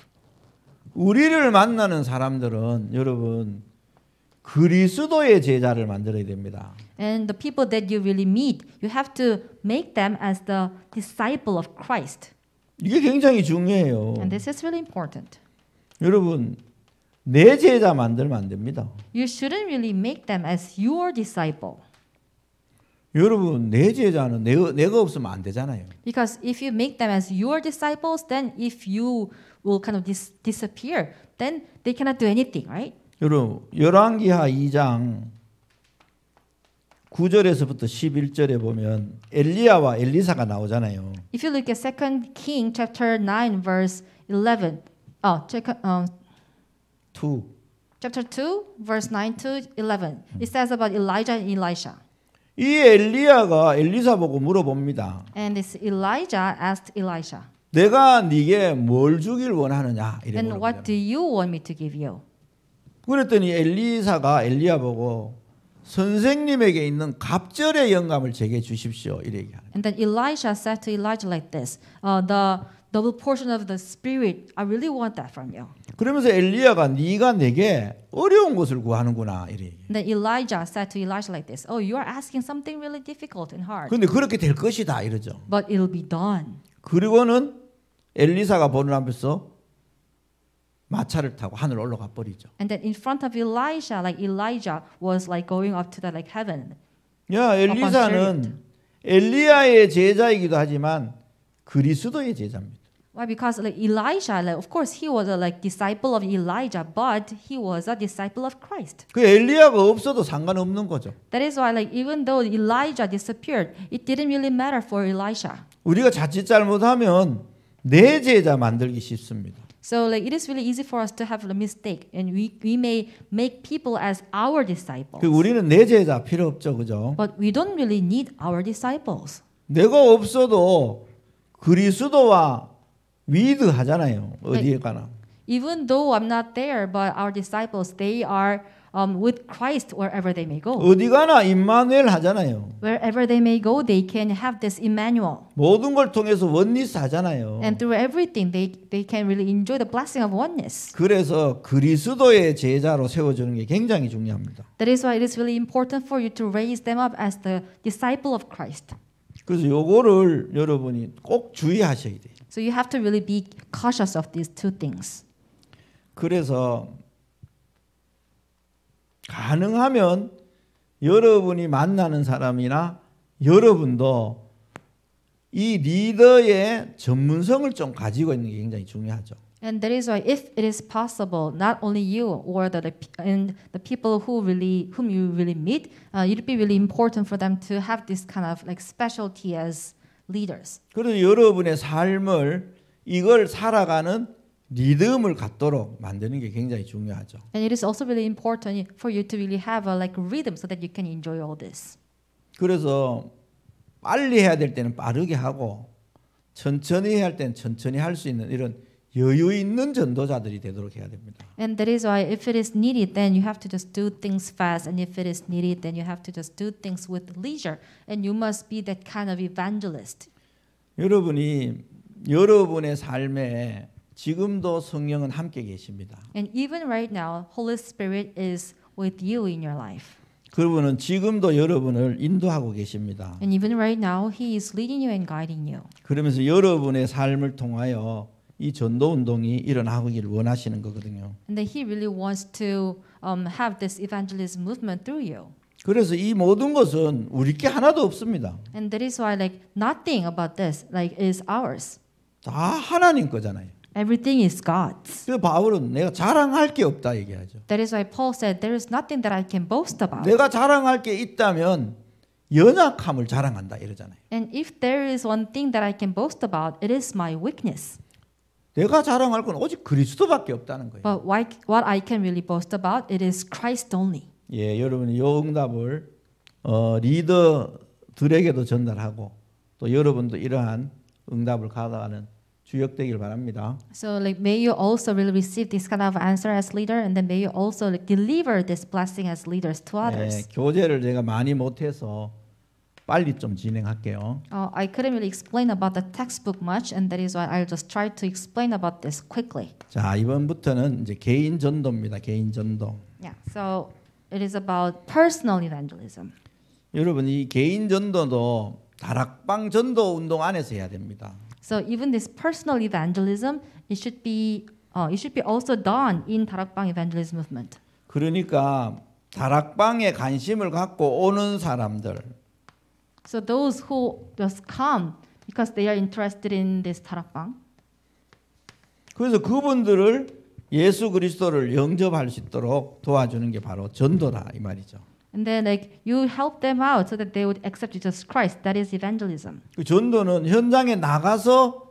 A: 우리를 만나는 사람들은 여러분 그리스도의 제자를 만들어야 됩니다.
B: And the people that you really meet, you have to make them as the disciple of Christ.
A: 이게 굉장히 중요해요. And
B: this is really important.
A: 여러분 내 제자 만들면 안 됩니다.
B: You shouldn't really make them as your disciple.
A: 여러분 내 제자는 내, 내가 없으면 안 되잖아요.
B: Because if you make them as your disciples, then if you will kind of dis, disappear, then they cannot do anything, right?
A: 여러분 열왕기하 2장 9절에서부터 11절에 보면 엘리야와 엘리사가 나오잖아요.
B: If you look at 2 King chapter 9 verse 11. 어, check 어2 Chapter 2 verse 9 to 11. It says about Elijah and Elisha.
A: 이 엘리야가 엘리사 보고 물어봅니다.
B: And this Elijah asked Elisha.
A: 내가 네게 뭘 주길 원하느냐? 이래 And
B: what do you want me to give you?
A: 그랬더니 엘리사가 엘리야 보고 선생님에게 있는 갑절의 영감을 제게 주십시오. 이래 얘기합니다.
B: And then Elisha said to Elijah like this, uh, the double portion of the spirit. I really want that from you.
A: 그러면서 엘리야가 네가 내게 어려운 것을 구하는구나 이래.
B: Then Elijah said to Elijah like this, "Oh, you are asking something really difficult and hard." 근데
A: 그렇게 될 것이다 이러죠.
B: But it'll be done.
A: 그리고는 엘리사가 보는 앞에서 마차를 타고 하늘 올라가 버리죠.
B: And then in front of Elijah, like Elijah was like going up to the like heaven.
A: 야 엘리사는 엘리야의 제자이기도 하지만 그리스도의 제자입니다.
B: Why? Because like Elijah, like, of course, he was a like disciple of Elijah, but he was a disciple of Christ. 그
A: 엘리야가 없어도 상관없는 거죠.
B: That is why, like, even though Elijah disappeared, it didn't really matter for Elisha.
A: 우리가 자칫 잘못하면 내 제자 만들기 쉽습니다.
B: So like it is really easy for us to have a mistake, and we we may make people as our disciples. 그 우리는
A: 내 제자 필요 없죠, 그죠?
B: But we don't really need our disciples.
A: 내가 없어도 그리스도와 위드 하잖아요. 어디에 가나.
B: Even though I'm not there, but our disciples they are um, with Christ wherever they may go. 어디
A: 가나 임마누엘 하잖아요.
B: Wherever they may go, they can have this Emmanuel.
A: 모든 걸 통해서 원리스 하잖아요. And
B: through everything, they they can really enjoy the blessing of oneness.
A: 그래서 그리스도의 제자로 세워주는 게 굉장히 중요합니다.
B: That is why it is really important for you to raise them up as the disciple of Christ.
A: 그래서 요거를 여러분이 꼭 주의하셔야 돼요.
B: So you have to really be cautious of these two things. 그래서 가능하면
A: 여러분이 만나는 사람이나 여러분도 이 리더의 전문성을 좀 가지고 있는 게 굉장히 중요하죠.
B: And that is why, if it is possible, not only you or the, the and the people who really whom you really meet, uh, it'd be really important for them to have this kind of like specialty as leaders.
A: 그래서 여러분의 삶을 이걸 살아가는 리듬을 갖도록 만드는 게 굉장히 중요하죠.
B: And it is also really important for you to really have a like rhythm so that you can enjoy all this.
A: 그래서 빨리 해야 될 때는 빠르게 하고 천천히 해야 할 때는 천천히 할 수 있는 이런 여유 있는 전도자들이 되도록 해야 됩니다.
B: And that is why if it is needed then you have to just do things fast and if it is needed then you have to just do things with leisure and you must be that kind of evangelist.
A: 여러분이 여러분의 삶에 지금도 성령은 함께 계십니다.
B: And even right now Holy Spirit is with you in your life.
A: 그분은 지금도 여러분을 인도하고 계십니다.
B: And even right now he is leading you and guiding you.
A: 그러면서 여러분의 삶을 통하여 이 전도 운동이 일어나길 원하시는 거거든요.
B: And he really wants to um, have this evangelism movement through you.
A: 그래서 이 모든 것은 우리께 하나도 없습니다.
B: And that is why like nothing about this like is ours. 다 하나님 거잖아요. Everything is God's. 그 바울은 내가 자랑할 게 없다 얘기하죠. That is why Paul said there is nothing that I can boast about. 내가
A: 자랑할 게 있다면 연약함을 자랑한다 이러잖아요.
B: And if there is one thing that I can boast about, it is my weakness.
A: 내가 자랑할 건 오직 그리스도밖에 없다는 거예요.
B: But what I can really boast about it is Christ only.
A: 예, 여러분 이 응답을 어, 리더들에게도 전달하고 또 여러분도 이러한 응답을 가져가는 주역되길 바랍니다.
B: So like may you also really receive this kind of answer as leader, and then may you also like, deliver this blessing as leaders to others. 네,
A: 교제를 제가 많이 못해서 빨리 좀 진행할게요.
B: Uh, I couldn't really explain about the textbook much, and that is why I'll just try to explain about this quickly.
A: 자 이번부터는 이제 개인 전도입니다. 개인 전도.
B: Yeah, so it is about personal evangelism.
A: 여러분 이 개인 전도도
B: 다락방 전도
A: 운동 안에서 해야 됩니다.
B: So even this personal evangelism, it should be, uh, it should be also done in 다락방 evangelism movement.
A: 그러니까 다락방에 관심을 갖고 오는 사람들.
B: So those who just come because they are interested in this 다락방.
A: 그래서 그분들을 예수 그리스도를 영접할 수 있도록 도와주는 게 바로 전도다 이 말이죠.
B: And then like you help them out so that they would accept Jesus Christ. That is evangelism.
A: 그 전도는 현장에 나가서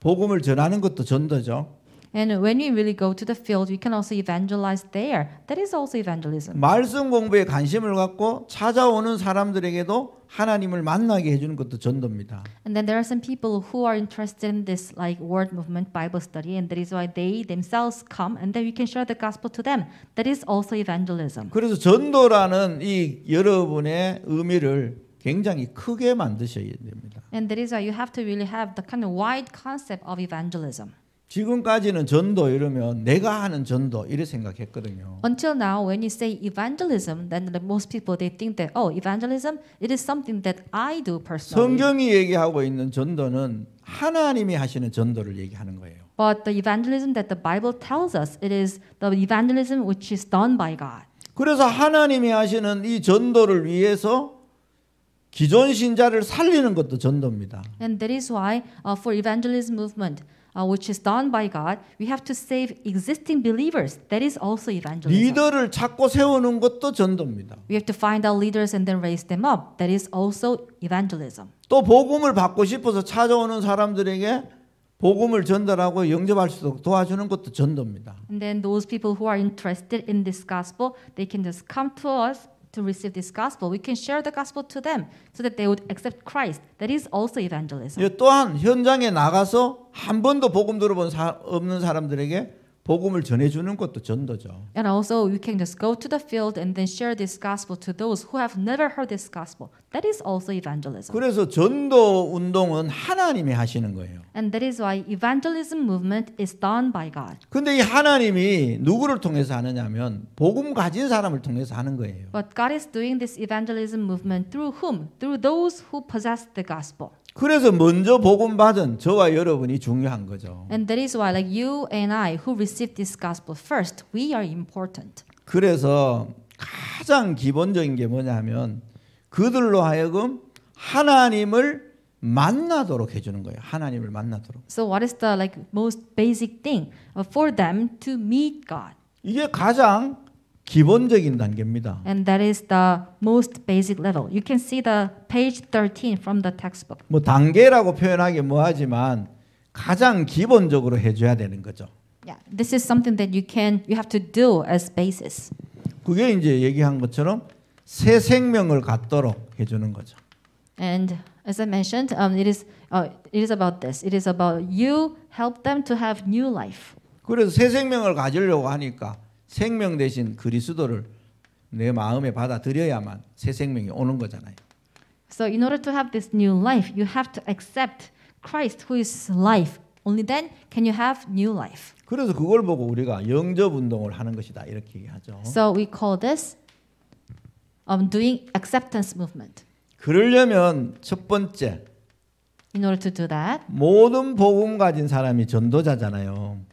A: 복음을 전하는 것도 전도죠.
B: And when we really go to the field, we can also evangelize there. That is also evangelism.
A: 말씀 공부에 관심을 갖고 찾아오는 사람들에게도 하나님을 만나게 해주는 것도 전도입니다.
B: And then there are some people who are interested in this like word movement Bible study, and that is why they themselves come, and then we can share the gospel to them. That is also evangelism. 그래서
A: 전도라는 이 여러분의 의미를 굉장히 크게 만드셔야 됩니다.
B: And that is why you have to really have the kind of wide concept of evangelism.
A: 지금까지는 전도 이러면 내가 하는 전도 이래 생각했거든요.
B: Until now, when you say evangelism, then the most people they think that oh, evangelism it is something that I do personally.
A: 성경이 얘기하고 있는 전도는 하나님이 하시는 전도를 얘기하는 거예요.
B: But the evangelism that the Bible tells us it is the evangelism which is done by God. 그래서 하나님이
A: 하시는 이 전도를 위해서 기존 신자를 살리는 것도 전도입니다.
B: And that is why uh, for evangelism movement. which is done by God, we have to save existing believers. That is also evangelism.
A: 리더를 찾고 세우는 것도 전도입니다.
B: We have to find out leaders and then raise them up. That is also evangelism.
A: 또 복음을 받고 싶어서 찾아오는 사람들에게 복음을 전달하고 영접할 수 있도록 도와주는 것도 전도입니다.
B: And then those people who are interested in this gospel, they can just come to us to receive this gospel, we can share the gospel to them so that they would accept Christ. That is also evangelism. 예,
A: 또한 현장에 나가서 한 번도 복음 들어본 사, 없는 사람들에게 복음을 전해주는 것도 전도죠.
B: And also you can just go to the field and then share this gospel to those who have never heard this gospel. That is also evangelism. 그래서
A: 전도 운동은 하나님이 하시는 거예요.
B: And that is why evangelism movement is done by God.
A: 근데 이 하나님이 누구를 통해서 하느냐면 복음 가진 사람을 통해서 하는 거예요.
B: But God is doing this evangelism movement through whom? Through those who possess the gospel.
A: 그래서 먼저 복음 받은 저와 여러분이 중요한 거죠.
B: And that is why like you and I who received this gospel first, we are important.
A: 그래서
B: 가장
A: 기본적인 게 뭐냐면 그들로 하여금 하나님을 만나도록 해주는 거예요. 하나님을 만나도록.
B: So what is the like most basic thing for them to meet God? 이게 가장
A: 기본적인 단계입니다.
B: And that is the most basic level. You can see the page 13 from the textbook.
A: 뭐 단계라고 표현하기 뭐하지만 가장 기본적으로 해줘야 되는 거죠.
B: Yeah, this is something that you can you have to do as basis.
A: 그게 이제 얘기한 것처럼 새 생명을 갖도록 해주는 거죠.
B: And as I mentioned, um, it is uh, it is about this. It is about you help them to have new life.
A: 그래서 새 생명을 가지려고 하니까. 생명 대신 그리스도를 내 마음에 받아들여야만 새 생명이 오는 거잖아요.
B: So in order to have this new life, you have to accept Christ who is life. Only then can you have new life. 그래서
A: 그걸 보고 우리가 영접 운동을 하는 것이다 이렇게 얘기하죠. So
B: we call this um, doing acceptance movement.
A: 그러려면 첫 번째
B: In order to do that,
A: 모든 복음 가진 사람이 전도자잖아요.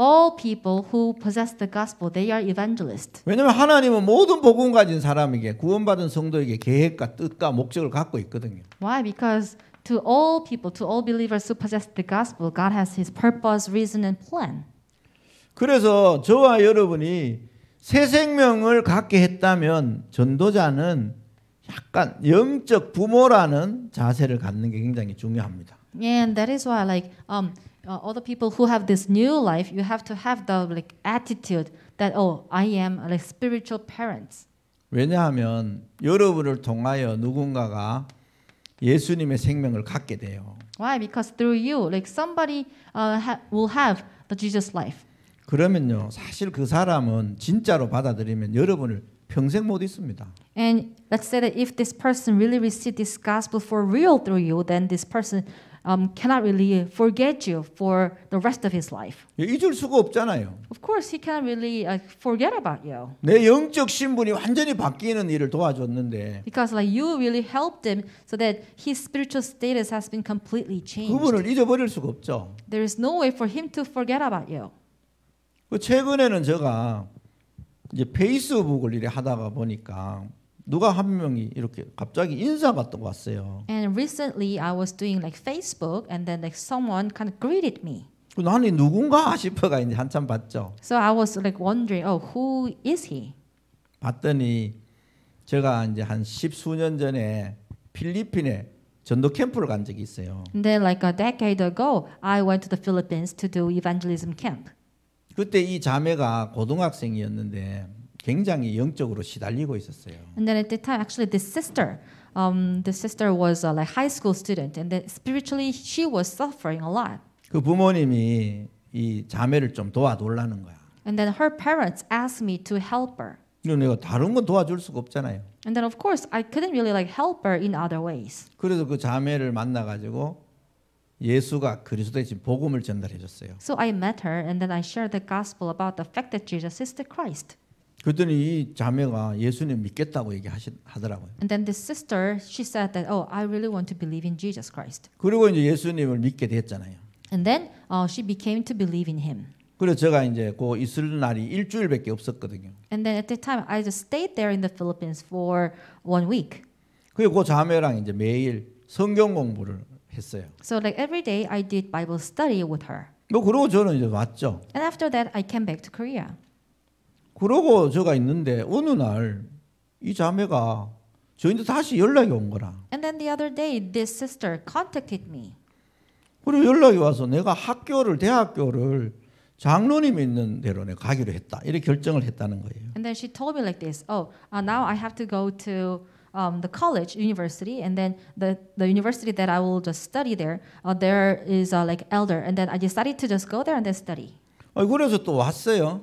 B: all people who possess the gospel, they are evangelists.
A: 왜냐하면 하나님은 모든 복음 가진 사람에게 구원받은 성도에게 계획과 뜻과 목적을 갖고 있거든요.
B: Why? Because to all people, to all believers who possess the gospel, God has His purpose, reason, and plan.
A: 그래서 저와 여러분이 새 생명을 갖게 했다면 전도자는 약간 영적 부모라는 자세를 갖는 게 굉장히 중요합니다.
B: And that is why, like, um. uh, the people who have this new life, you have to have the like attitude that oh, I am like spiritual parents.
A: 왜냐하면 여러분을 통하여 누군가가 예수님의 생명을 갖게 돼요.
B: Why? Because through you, like somebody uh, ha- will have the Jesus life.
A: 그러면요, 사실 그 사람은 진짜로 받아들이면 여러분을 평생 못 있습니다.
B: And let's say that if this person really received this gospel for real through you, then this person um, cannot really forget you for the rest of his life. 잊을 수가 없잖아요. Of course, he cannot really uh, forget about you. 내 영적 신분이 완전히
A: 바뀌는 일을 도와줬는데.
B: Because like you really helped him so that his spiritual status has been completely changed. 그분을
A: 잊어버릴 수가 없죠.
B: There is no way for him to forget about you.
A: 그 최근에는 제가 이제 페이스북을 이래 하다가 보니까 누가 한 명이 이렇게 갑자기 인사 같은 거 왔어요.
B: And recently I was doing like Facebook and then like someone kind of greeted me.
A: 나는 누군가 싶어가 이제 한참 봤죠.
B: So I was like wondering, oh, who is he?
A: 봤더니 제가 이제 한 십수년 전에 필리핀에 전도 캠프를 간 적이 있어요.
B: And then like a decade ago, I went to the Philippines to do evangelism camp.
A: 그때 이 자매가 고등학생이었는데 굉장히 영적으로 시달리고 있었어요.
B: And then at that time, actually, this sister, um, the sister was uh, like high school student, and then spiritually she was suffering a lot.
A: 그 부모님이 이 자매를 좀 도와달라는 거야.
B: And then her parents asked me to help her.
A: 내가 다른 건 도와줄 수가 없잖아요.
B: And then of course I couldn't really like help her in other ways.
A: 그래서 그 자매를 만나 가지고 예수가 그리스도의 지 복음을 전달해 줬어요.
B: So I met her and then I shared the gospel about the fact that Jesus is the Christ.
A: 그랬더니 자매가 예수님 믿겠다고 얘기하더라고요.
B: And then the sister, she said that, oh, I really want to believe in Jesus Christ.
A: 그리고 이제 예수님을 믿게 됐잖아요.
B: And then uh, she became to believe in Him.
A: 그래서 제가 이제 그 있을 날이 일주일밖에 없었거든요.
B: And then at that time, I just stayed there in the Philippines for one week.
A: 그리고 그 자매랑 이제 매일 성경 공부를 했어요.
B: So like every day, I did Bible study with her.
A: 뭐 그러고 저는 이제 왔죠.
B: And after that, I came back to Korea.
A: 그러고 저가 있는데 어느 날 이 자매가 저희한테 다시 연락이 온 거라.
B: And then the other day this sister contacted me.
A: 그리고 연락이 와서 내가 학교를 대학교를 장로님 있는 대로 내 가기로 했다. 이렇게 결정을 했다는 거예요.
B: And then she told me like this. Oh, uh, now I have to go to um, the college university and then the, the university that I will just study there uh, there is uh, like elder and then I decided to just go there and then study.
A: 아, 그래서 또 왔어요.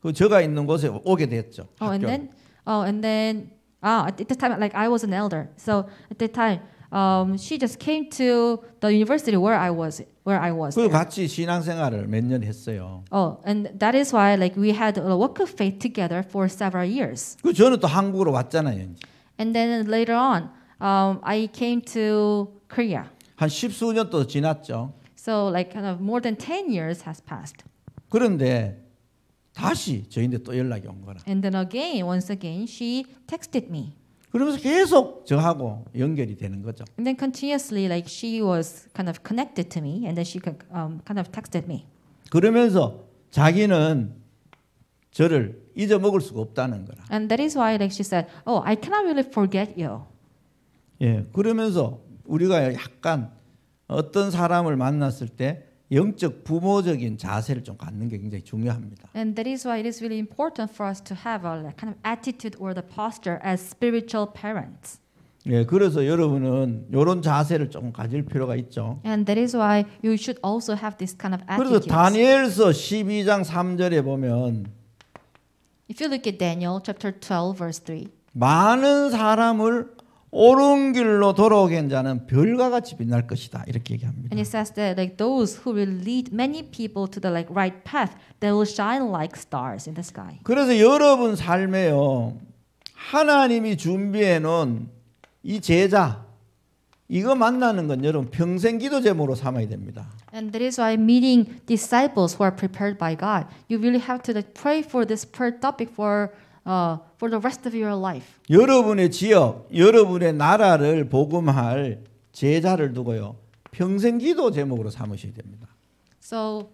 A: 그 저가 있는 곳에 오게 됐죠. Oh, and then,
B: oh, and then, ah, at that time, like I was an elder, so at that time, um, she just came to the university where I was, where I was. 그리고
A: 같이 신앙생활을 몇 년 했어요.
B: Oh, and that is why, like, we had a walk of faith together for several years.
A: 그 저는 또 한국으로 왔잖아요. 이제.
B: And then later on, um, I came to Korea.
A: 한 십수년 또 지났죠.
B: So like kind of more than 10 years has passed.
A: 그런데 다시 저희한테 또 연락이 온 거라.
B: And then again, once again, she texted me. 그러면서 계속
A: 저하고 연결이 되는 거죠.
B: And then continuously, like she was kind of connected to me, and then she um, kind of texted me.
A: 그러면서 자기는 저를 잊어먹을 수가 없다는 거라.
B: And that is why, like she said, oh, I cannot really forget you.
A: 예, 그러면서 우리가 약간 어떤 사람을 만났을 때 영적 부모적인 자세를 좀 갖는 게 굉장히 중요합니다.
B: And that is why it is really important for us to have a kind of attitude or the posture as spiritual parents.
A: 예, 그래서 여러분은 이런 자세를 조금 가질 필요가 있죠.
B: And that is why you should also have this kind of attitude. 그래서 다니엘서
A: 12장 3절에 보면
B: If you look at Daniel chapter 12 verse 3.
A: 많은 사람을 옳은 길로 돌아오게 자는 별과 같이 빛날 것이다. 이렇게 얘기합니다.
B: And it says that like those who will lead many people to the like right path, they will shine like stars in the sky.
A: 그래서 여러분 삶에요. 하나님이 준비해 놓은 이 제자 이거 만나는 건 여러분 평생 기도 제목으로 삼아야 됩니다.
B: And that is why meeting disciples who are prepared by God, you really have to like, pray for this prayer topic for uh, for the rest of your life.
A: 여러분의 지역, 여러분의 나라를 복음할 제자를 두고요. 평생 기도 제목으로 삼으셔야 됩니다.
B: So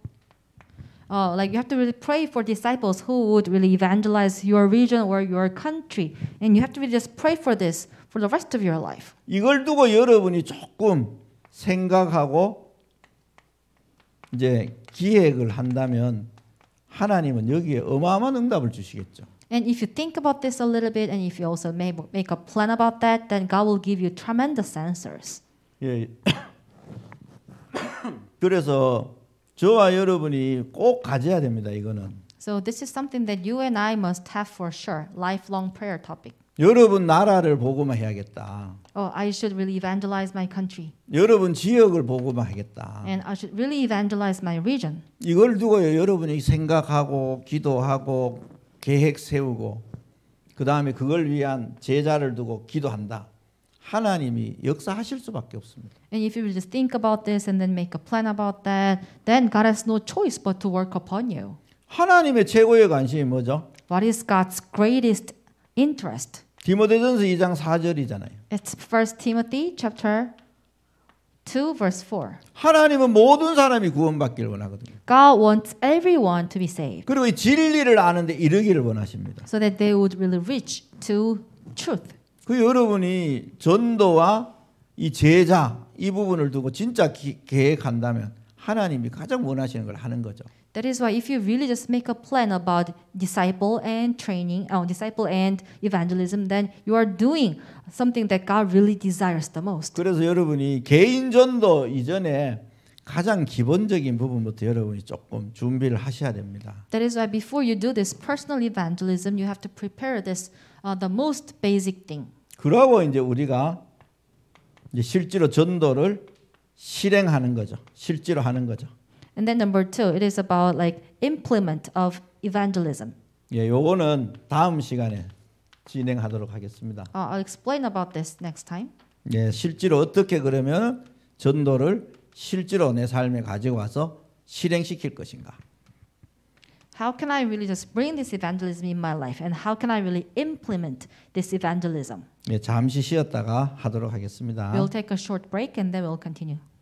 B: Uh, like you have to really pray for disciples who would really evangelize your region or your country, and you have to really just pray for this for the rest of your life.
A: 이걸 두고 여러분이 조금 생각하고 이제 기획을 한다면 하나님은 여기에 어마어마한 응답을 주시겠죠.
B: And if you think about this a little bit, and if you also make, make a plan about that, then God will give you tremendous answers.
A: 예. 그래서 저와 여러분이 꼭 가져야 됩니다. 이거는.
B: So this is something that you and I must have for sure. Lifelong prayer topic.
A: 여러분 나라를 보고만 해야겠다.
B: Oh, I should really evangelize my country.
A: 여러분 지역을 보고만 하겠다.
B: And I should really evangelize my region.
A: 이걸 두고 여러분이 생각하고 기도하고 계획 세우고 그 다음에 그걸 위한 제자를 두고 기도한다. 하나님이 역사하실 수밖에 없습니다.
B: And if you just think about this and then make a plan about that, then God has no choice but to work upon you.
A: 하나님의 최고의 관심이 뭐죠? What is God's greatest
B: interest?
A: 디모데전서 2장 4절이잖아요.
B: It's 1 Timothy chapter
A: 하나님은 모든 사람이 구원받기를 원하거든요.
B: God wants everyone to be saved.
A: 그리고 이 진리를 아는 데 이르기를 원하십니다.
B: So that they would really reach to truth.
A: 그 여러분이 전도와 이 제자 이 부분을 두고 진짜 기, 계획한다면 하나님이 가장 원하시는 걸 하는 거죠.
B: That is why if you really just make a plan about disciple and training, uh, disciple and evangelism, then you are doing something that God really desires the most.
A: 그래서 여러분이 개인 전도 이전에 가장 기본적인 부분부터 여러분이 조금 준비를 하셔야 됩니다.
B: That is why before you do this personal evangelism, you have to prepare this uh, the most basic thing.
A: 그러고 이제 우리가 이제 실제로 전도를 실행하는 거죠. 실제로 하는 거죠.
B: And then number two, it is about like implement of evangelism.
A: 예, 요거는 다음 시간에 진행하도록 하겠습니다.
B: Uh, I'll explain about this next time.
A: 예, 실제로 어떻게 그러면 전도를 실제로 내 삶에 가지고 와서 실행시킬 것인가?
B: How can I really just bring this evangelism in my life and how can I really implement this evangelism?
A: 예, 잠시 쉬었다가 하도록 하겠습니다. We'll
B: take a short break and then we'll continue.